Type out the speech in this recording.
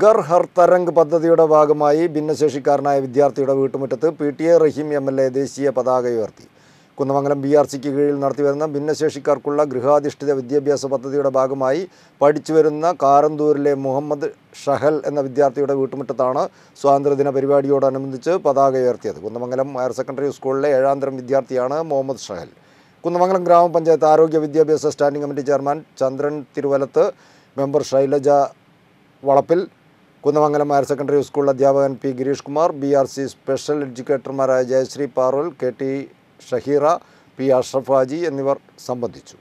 ഗർ ഹർ തരംഗ് പദ്ധതിയുടെ ഭാഗമായി ഭിന്നശേഷിക്കാരനായ വിദ്യാർത്ഥിയുടെ വീട്ടുമുറ്റത്ത് P T A Rahim M L A ദേശീയ പതാക ഉയർത്തി കുന്നമംഗലം ബി ആർ സിക്ക് കീഴിൽ നടത്തിവരുന്ന ഭിന്നശേഷിക്കാർക്കുള്ള ഗൃഹാധിഷ്ഠിത വിദ്യാഭ്യാസ പദ്ധതിയുടെ ഭാഗമായി പഠിച്ചുവരുന്ന കാരന്തൂരിലെ മുഹമ്മദ് ഷഹൽ എന്ന വിദ്യാർത്ഥിയുടെ വീട്ടുമുറ്റത്താണ് സ്വാതന്ത്ര്യദിന പരിപാടിയോടനുബന്ധിച്ച് പതാക ഉയർത്തിയത് കുന്നമംഗലം ഹയർ സെക്കൻഡറി സ്കൂളിലെ ഏഴാന്തരം വിദ്യാർത്ഥിയാണ് മുഹമ്മദ് ഷഹൽ കുന്നമംഗലം ഗ്രാമപഞ്ചായത്ത് ആരോഗ്യ വിദ്യാഭ്യാസ standing committee chairman Chandran Thiruvalath member Shailaja Valappil Kunnamangalam higher secondary school അധ്യാപകൻ P Girish Kumar B R C special എഡ്യൂക്കേറ്റർമാരായ Jayasree Parol K T Shaheera P Ashraf Haji എന്നിവർ സംബന്ധിച്ചു